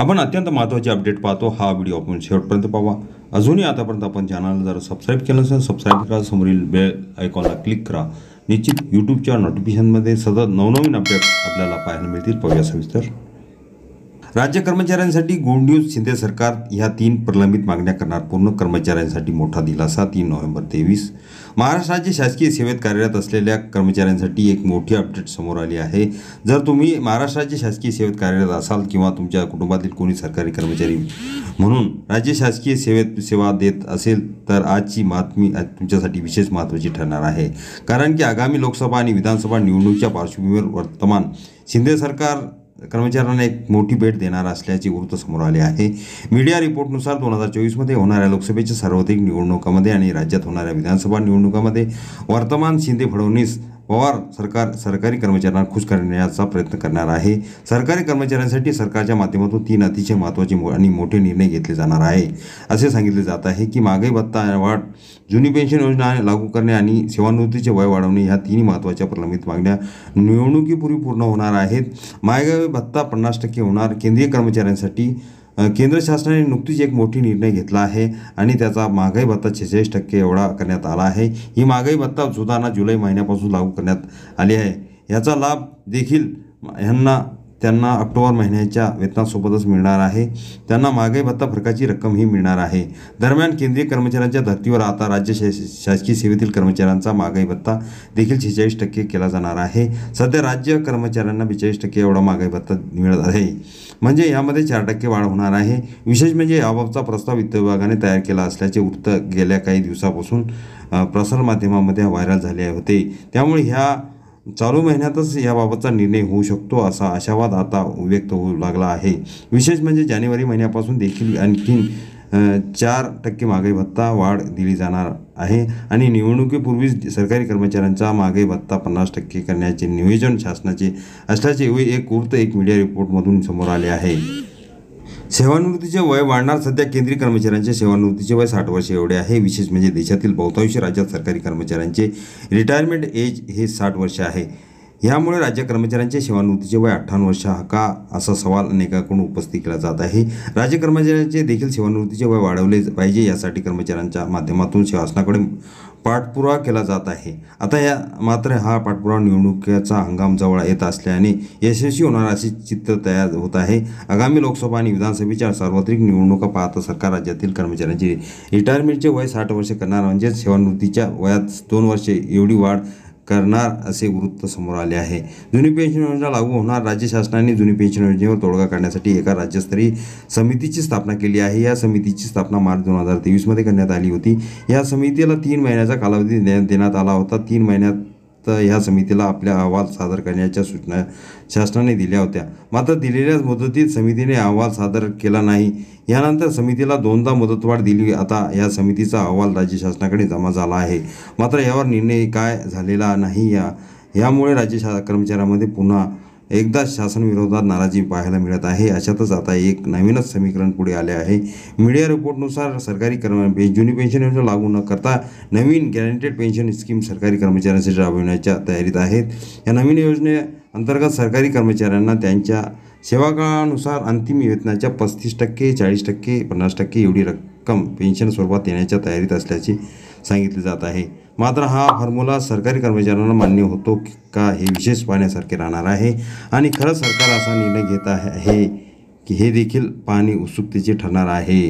आपण अत्यंत महत्त्वाचे अपडेट पाहतो हा व्हिडिओ आपण शेवटपर्यंत पाहा अजूनही आतापर्यंत आपण चॅनलला जर सबस्क्राईब केलं नसेल सबस्क्राईब करा समोरील बेल आयकॉनला क्लिक करा निश्चित यूट्यूबच्या नोटिफिकेशनमध्ये सतत नवनवीन अपडेट आपल्याला पाहायला मिळतील पाहूया सविस्तर राज्य कर्मचाऱ्यांसाठी गुड न्यूज शिंदे सरकार ह्या तीन प्रलंबित मागण्या करणार पूर्ण कर्मचाऱ्यांसाठी मोठा दिलासा तीन नोव्हेंबर तेवीस महाराष्ट्र राज्य शासकीय सेवेत कार्यरत असलेल्या कर्मचाऱ्यांसाठी एक मोठी अपडेट समोर आली आहे जर तुम्ही महाराष्ट्र राज्य शासकीय सेवेत कार्यरत असाल किंवा तुमच्या कुटुंबातील कोणी सरकारी कर्मचारी म्हणून राज्य शासकीय सेवेत सेवा देत असेल तर आजची बातमी तुमच्यासाठी विशेष महत्त्वाची ठरणार आहे कारण की आगामी लोकसभा आणि विधानसभा निवडणुकीच्या पार्श्वभूमीवर वर्तमान शिंदे सरकार कर्मचाऱ्यांना एक मोठी भेट देणार असल्याचे वृत्त समोर आले आहे मीडिया रिपोर्टनुसार दोन हजार चोवीसमध्ये होणाऱ्या लोकसभेच्या सार्वत्रिक निवडणुकामध्ये आणि राज्यात होणाऱ्या विधानसभा निवडणुकामध्ये वर्तमान शिंदे फडणवीस पवार सरकार सरकारी कर्मचाऱ्यांना खुश करण्याचा प्रयत्न करणार आहे सरकारी कर्मचाऱ्यांसाठी सरकारच्या माध्यमातून तीन अतिशय महत्त्वाचे मो आणि मोठे निर्णय घेतले जाणार आहे असे सांगितले जात आहे की मागाई भत्ता वाढ जुनी पेन्शन योजना लागू करणे आणि सेवानिवृत्तीचे वय वाढवणे ह्या तिन्ही महत्त्वाच्या प्रलंबित मागण्या निवडणुकीपूर्वी पूर्ण होणार आहेत महागाई भत्ता पन्नास टक्के होणार केंद्रीय कर्मचाऱ्यांसाठी केंद्र शासनाने नुकतीच एक मोठी निर्णय घेतला आहे आणि त्याचा महागाई भत्ता छेचाळीस टक्के एवढा करण्यात आला आहे ही महागाई भत्ता सुधारणा जुलै महिन्यापासून लागू करण्यात आली आहे याचा लाभ देखील ह्यांना त्यांना ऑक्टोबर महिन्याच्या वेतनासोबतच मिळणार आहे त्यांना महागाई भत्ता फरकाची रक्कमही मिळणार आहे दरम्यान केंद्रीय कर्मचाऱ्यांच्या धर्तीवर आता राज्य शासकीय सेवेतील कर्मचाऱ्यांचा महागाई भत्ता देखील शेहेचाळीस टक्के केला जाणार आहे सध्या राज्य कर्मचाऱ्यांना बेचाळीस टक्के एवढा महागाई भत्ता मिळत आहे म्हणजे यामध्ये चार टक्के वाढ होणार आहे विशेष म्हणजे याबाबतचा प्रस्ताव वित्त विभागाने तयार केला असल्याचे वृत्त गेल्या काही दिवसापासून प्रसारमाध्यमामध्ये व्हायरल झाले होते त्यामुळे ह्या चालू महिन्यातच याबाबतचा निर्णय होऊ शकतो असा आशावाद आता व्यक्त होऊ लागला आहे विशेष म्हणजे जानेवारी महिन्यापासून देखील आणखी चार टक्के मागे भत्ता वाढ दिली जाणार आहे आणि निवडणुकीपूर्वीच सरकारी कर्मचाऱ्यांचा मागे भत्ता पन्नास टक्के करण्याचे नियोजन शासनाचे असल्याचे एक वृत्त एक मीडिया रिपोर्टमधून समोर आले आहे सेवानिवृत्तीचे वय वाढणार सध्या केंद्रीय कर्मचाऱ्यांचे सेवानिवृत्तीचे वय साठ वर्ष एवढे आहे विशेष म्हणजे देशातील बहुतांश राज्यात सरकारी कर्मचाऱ्यांचे रिटायरमेंट एज हे साठ वर्ष आहे यामुळे राज्य कर्मचाऱ्यांचे सेवानिवृत्तीचे वय अठ्ठावन्न वर्ष का असा सवाल अनेकाकडून उपस्थित केला जात आहे राज्य कर्मचाऱ्यांचे देखील सेवानिवृत्तीचे वय वाढवले पाहिजे यासाठी कर्मचाऱ्यांच्या माध्यमातून शासनाकडे पाठपुरावा केला जात आहे आता या मात्र हा पाठपुरावा निवडणुकीचा हंगाम जवळ येत असल्याने यशस्वी होणार असे चित्र तयार होत आहे आगामी लोकसभा आणि विधानसभेच्या सार्वत्रिक निवडणुका पाहता सरकार राज्यातील कर्मचाऱ्यांची रिटायरमेंटचे वय साठ वर्षे करणार म्हणजेच सेवानिवृत्तीच्या वयात दोन वर्षे एवढी वाढ करणार असे वृत्त समोर आले आहे जुनी पेन्शन योजना लागू होणार राज्य शासनाने जुनी पेन्शन योजनेवर तोडगा काढण्यासाठी एका राज्यस्तरीय समितीची स्थापना केली आहे या समितीची स्थापना मार्च दोन हजार तेवीसमध्ये करण्यात आली होती या समितीला तीन महिन्याचा कालावधी देण्यात आला होता तीन महिन्यात या समितीला आपल्या अहवाल सादर करण्याच्या सूचना शासनाने दिल्या होत्या मात्र दिलेल्या मुदतीत समितीने अहवाल सादर केला नाही यानंतर समितीला दोनदा मुदतवाढ दिली आता या समितीचा अहवाल राज्य शासनाकडे जमा झाला आहे मात्र यावर निर्णय काय झालेला नाही या यामुळे राज्य शा कर्मचाऱ्यांमध्ये पुन्हा एकदा शासनविरोधात नाराजी पाहायला मिळत आहे अशातच आता एक नवीनच समीकरण पुढे आले आहे मीडिया रिपोर्टनुसार सरकारी कर्म जुनी पेन्शन योजना लागू न करता नवीन गॅरंटेड पेन्शन स्कीम सरकारी कर्मचाऱ्यांसाठी राबविण्याच्या तयारीत आहेत या नवीन योजने अंतर्गत सरकारी कर्मचाऱ्यांना त्यांच्या सेवाकाळानुसार अंतिम वेतनाच्या पस्तीस टक्के चाळीस टक्के पन्नास टक्के एवढी रक्कम पेन्शन स्वरूपात देण्याच्या तयारीत असल्याचे सांगितले जात आहे मात्र हा फॉर्म्युला सरकारी कर्मचाऱ्यांना मान्य होतो का हे विशेष पाहण्यासारखे राहणार आहे आणि खरंच सरकार असा निर्णय घेत आहे की हे देखील पाहणे उत्सुकतेचे ठरणार आहे